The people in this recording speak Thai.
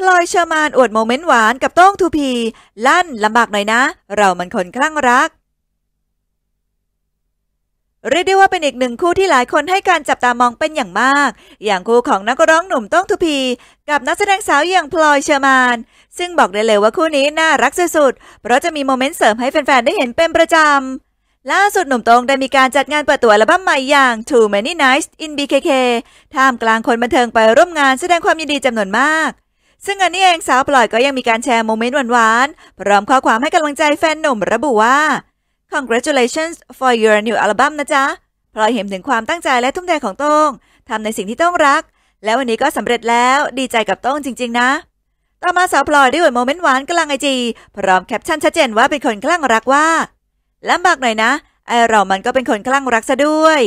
พลอยเชอร์มานอวดโมเมนต์หวานกับโต้งทูพี ลั่นลำบากหน่อยนะ เรามันคนคลั่งรัก เรียกได้ว่าเป็นอีกหนึ่งคู่ที่หลายคนให้การจับตามองเป็นอย่างมาก อย่างคู่ของนักร้องหนุ่มต้งทูพี กับนักแสดงสาวอย่างพลอยเชอร์มาน ซึ่งบอกได้เลยว่าคู่นี้น่ารักสุดๆเพราะจะมีโมเมนต์เสริมให้แฟน ๆ ได้เห็นเป็นประจำ ล่าสุดหนุ่มตรงได้มีการจัดงานเปิดตัวอัลบั้มใหม่อย่าง Too Many Nights in BKK ท่ามกลางคนบันเทิงไปร่วมงานแสดงความยินดีจำนวนมากซึ่งอันนี้เองสาวปลอยก็ยังมีการแชร์โมเมนต์หวานๆ พร้อมข้อความให้กำลังใจแฟนหนุ่มระบุว่า congratulations for your new album นะจ๊ะพลอยเห็นถึงความตั้งใจและทุ่มเทของโต้งทำในสิ่งที่โต้งรัก แล้ววันนี้ก็สำเร็จแล้ว ดีใจกับโต้งจริงๆนะ ต่อมาสาวพลอยได้อวดโมเมนต์หวานกลางไอจีพร้อมแคปชั่นชัดเจนว่าเป็นคนคลั่งรักว่าลำบากหน่อยนะไอเรามันก็เป็นคนคลั่งรักซะด้วย